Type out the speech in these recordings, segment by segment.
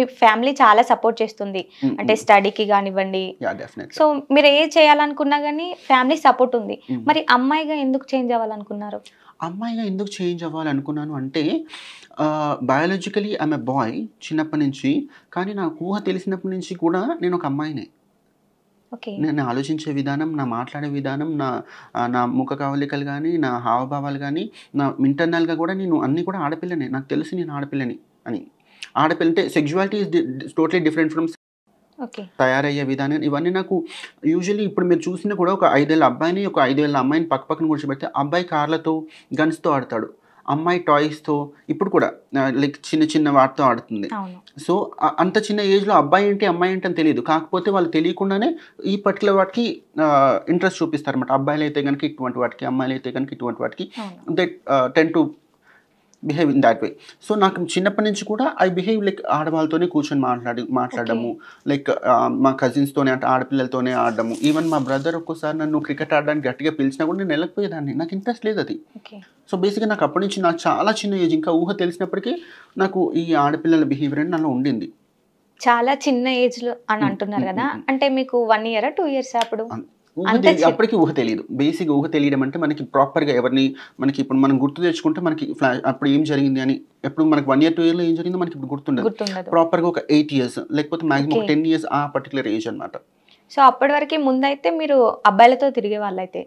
మీ family చాలా support చేస్తుంది అంటే స్టడీకి కానివ్వండి సో మీరు ఏ చేయాలనుకున్నా కానీ ఫ్యామిలీ సపోర్ట్ ఉంది మరి అమ్మాయిగా ఎందుకు చేంజ్ అవ్వాలనుకున్నారు అమ్మాయిగా ఎందుకు చేంజ్ అవ్వాలనుకున్నాను అంటే బయాలజికలీ ఐమ్ ఎ బాయ్ చిన్నప్పటి నుంచి కానీ నాకు ఊహ తెలిసినప్పటి నుంచి కూడా నేను ఒక అమ్మాయినే నేను ఆలోచించే విధానం నా మాట్లాడే విధానం నా నా ముఖ కవలికలు కానీ నా హావభావాలు కానీ నా ఇంటర్నల్గా కూడా నేను అన్నీ కూడా ఆడపిల్లనే నాకు తెలిసి నేను ఆడపిల్లని అని ఆడపిల్ల అంటే ఇస్ టోటలీ డిఫరెంట్ ఫ్రమ్ తయారయ్యే విధానం ఇవన్నీ నాకు యూజువల్లీ ఇప్పుడు మీరు చూసినా కూడా ఒక ఐదేళ్ళ అబ్బాయిని ఒక ఐదేళ్ళ అమ్మాయిని పక్క పక్కన కూర్చోబెడితే అబ్బాయి కార్లతో గన్స్తో ఆడతాడు అమ్మాయి టాయ్స్తో ఇప్పుడు కూడా లైక్ చిన్న చిన్న వాటితో ఆడుతుంది సో అంత చిన్న ఏజ్లో అబ్బాయి ఏంటి అమ్మాయి ఏంటి అని తెలియదు కాకపోతే వాళ్ళు తెలియకుండానే ఈ పర్టికులర్ వాటికి ఇంట్రెస్ట్ చూపిస్తారు అనమాట అబ్బాయిలు అయితే కనుక ఇటువంటి వాటికి అమ్మాయిలు అయితే కనుక ఇటువంటి వాటికి that tend to behave in that way so నాకు చిన్నప్పటి నుంచి కూడా ఐ బిహేవ్ లైక్ ఆడవాళ్ళతోనే కూర్చొని మాట్లాడి మాట్లాడము లైక్ మా కజిన్స్తోనే అంటే ఆడపిల్లలతోనే ఆడడము ఈవెన్ మా బ్రదర్ ఒక్కోసారి నన్ను క్రికెట్ ఆడడానికి గట్టిగా పిలిచినా కూడా నేను వెళ్ళకపోయేదాన్ని నాకు ఇంట్రెస్ట్ లేదు అది సో బేసిక్గా నాకు అప్పటి నుంచి నాకు చాలా చిన్న ఏజ్ ఇంకా ఊహ తెలిసినప్పటికీ నాకు ఈ ఆడపిల్లల బిహేవియర్ అని నాలో ఉండింది చాలా చిన్న ఏజ్లో అని అంటున్నారు కదా అంటే మీకు వన్ ఇయర్ టూ ఇయర్స్ అప్పుడు అప్పటికి ఊహ తెలియదు బేసిక్ ఊహ తెలియడం అంటే మనకి ప్రాపర్ గా ఎవరిని మనకి ఇప్పుడు మనం గుర్తు తెచ్చుకుంటే మనకి అప్పుడు ఏం జరిగింది అని ఎప్పుడు మనకి వన్ ఇయర్ టూ ఇయర్ లో ఏం జరిగిందో మనకి ఇప్పుడు గుర్తుండదు ప్రాపర్గా ఒక ఎయిట్ ఇయర్స్ లేకపోతే మాక్సిమం ఒక టెన్ ఇయర్స్ ఆ పర్టికులర్ ఏజ్ అనమాట సో అప్పటి వరకు ముందైతే మీరు అబ్బాయిలతో తిరిగే వాళ్ళైతే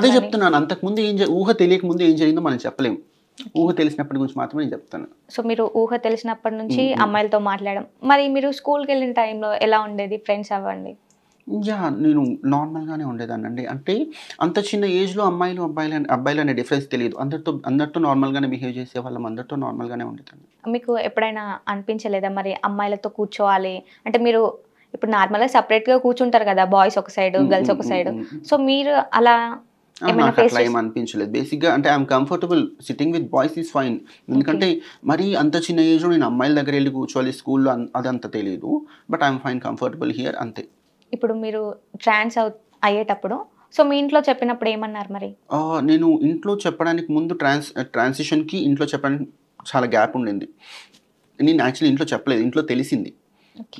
అదే చెప్తున్నాను అంతకు ముందు ఏం ఊహ తెలియక ముందు ఏం జరిగిందో మనం చెప్పలేము ఊహ తెలిసినప్పటి గురించి మాత్రమే నేను చెప్తాను సో మీరు ఊహ తెలిసినప్పటి నుంచి అమ్మాయిలతో మాట్లాడడం మరి మీరు స్కూల్కి వెళ్ళిన టైంలో ఎలా ఉండేది ఫ్రెండ్స్ అవ్వండి యా నేను నార్మల్గానే ఉండేదానండి అంటే అంత చిన్న ఏజ్లో అమ్మాయిలు అబ్బాయిలు అబ్బాయిలు అనే డిఫరెన్స్ తెలియదు అందరితో అందరితో నార్మల్గానే బిహేవ్ చేసే వాళ్ళం అందరితో నార్మల్గానే ఉండేదాన్ని మీకు ఎప్పుడైనా అనిపించలేదా మరి అమ్మాయిలతో కూర్చోవాలి అంటే మీరు ఇప్పుడు నార్మల్గా సపరేట్గా కూర్చుంటారు కదా బాయ్స్ ఒక సైడ్ గర్ల్స్ ఒక సైడ్ సో మీరు అలా నాకు అట్లా ఏం అనిపించలేదు బేసిక్గా అంటే I'm comfortable sitting with boys is fine ఎందుకంటే మరీ అంత చిన్న ఏజ్లో నేను అమ్మాయిల దగ్గర వెళ్ళి కూర్చోవాలి స్కూల్లో అదంతా తెలియదు but I'm fine comfortable here అంతే ఇప్పుడు మీరు ట్రాన్స్ అయ్యేటప్పుడు సో మీ ఇంట్లో చెప్పినప్పుడు ఏమన్నారు మరి నేను ఇంట్లో చెప్పడానికి ముందు ట్రాన్స్ ట్రాన్సిషన్కి ఇంట్లో చెప్పడానికి చాలా గ్యాప్ ఉండింది నేను యాక్చువల్లీ ఇంట్లో చెప్పలేదు ఇంట్లో తెలిసింది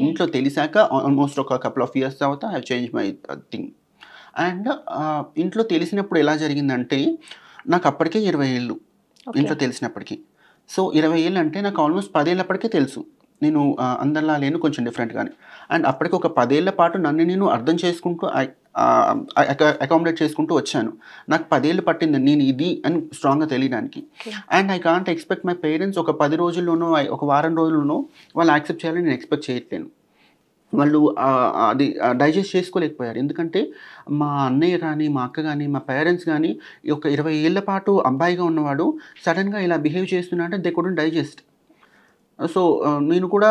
ఇంట్లో తెలిసాక ఆల్మోస్ట్ ఒక కపుల్ ఆఫ్ ఇయర్స్ తర్వాత I change my thing and ఇంట్లో తెలిసినప్పుడు ఎలా జరిగిందంటే నాకు అప్పటికే ఇరవై ఏళ్ళు ఇంట్లో తెలిసినప్పటికీ సో ఇరవై ఏళ్ళు అంటే నాకు ఆల్మోస్ట్ పదేళ్ళప్పటికే తెలుసు నేను అందరిలా లేను కొంచెం డిఫరెంట్ కానీ అండ్ అప్పటికి ఒక పదేళ్ల పాటు నన్ను నేను అర్థం చేసుకుంటూ అకామిడేట్ చేసుకుంటూ వచ్చాను నాకు పదేళ్ళు పట్టింది నేను ఇది అని స్ట్రాంగ్గా తెలియడానికి and I can't expect my parents ఒక పది రోజుల్లోనో ఒక వారం రోజుల్లోనో వాళ్ళు యాక్సెప్ట్ చేయాలని నేను ఎక్స్పెక్ట్ చేయట్లేను వాళ్ళు అది డైజెస్ట్ చేసుకోలేకపోయారు ఎందుకంటే మా అన్నయ్య కానీ మా అక్క కానీ మా పేరెంట్స్ కానీ ఒక ఇరవై ఏళ్ళ పాటు అబ్బాయిగా ఉన్నవాడు సడన్గా ఇలా బిహేవ్ చేస్తున్నాడంటే అంటే దే కుడెంట్ డైజెస్ట్ సో నేను కూడా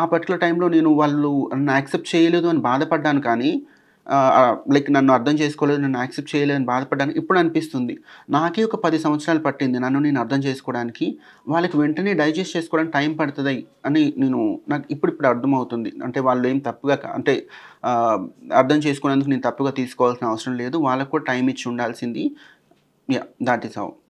ఆ పర్టికులర్ టైంలో నేను వాళ్ళు నన్ను యాక్సెప్ట్ చేయలేదు అని బాధపడ్డాను కానీ లైక్ నన్ను అర్థం చేసుకోలేదు నన్ను యాక్సెప్ట్ చేయలేదు అని బాధపడ్డాను ఇప్పుడు అనిపిస్తుంది నాకే ఒక పది సంవత్సరాలు పట్టింది నన్ను నేను అర్థం చేసుకోవడానికి వాళ్ళకి వెంటనే డైజెస్ట్ చేసుకోవడానికి టైం పడుతుంది అని నేను నాకు ఇప్పుడు ఇప్పుడు అర్థమవుతుంది అంటే వాళ్ళు ఏం తప్పుగా అంటే అర్థం చేసుకునేందుకు నేను తప్పుగా తీసుకోవాల్సిన అవసరం లేదు వాళ్ళకు కూడా టైం ఇచ్చి ఉండాల్సింది యా దాట్ ఈస్ అవు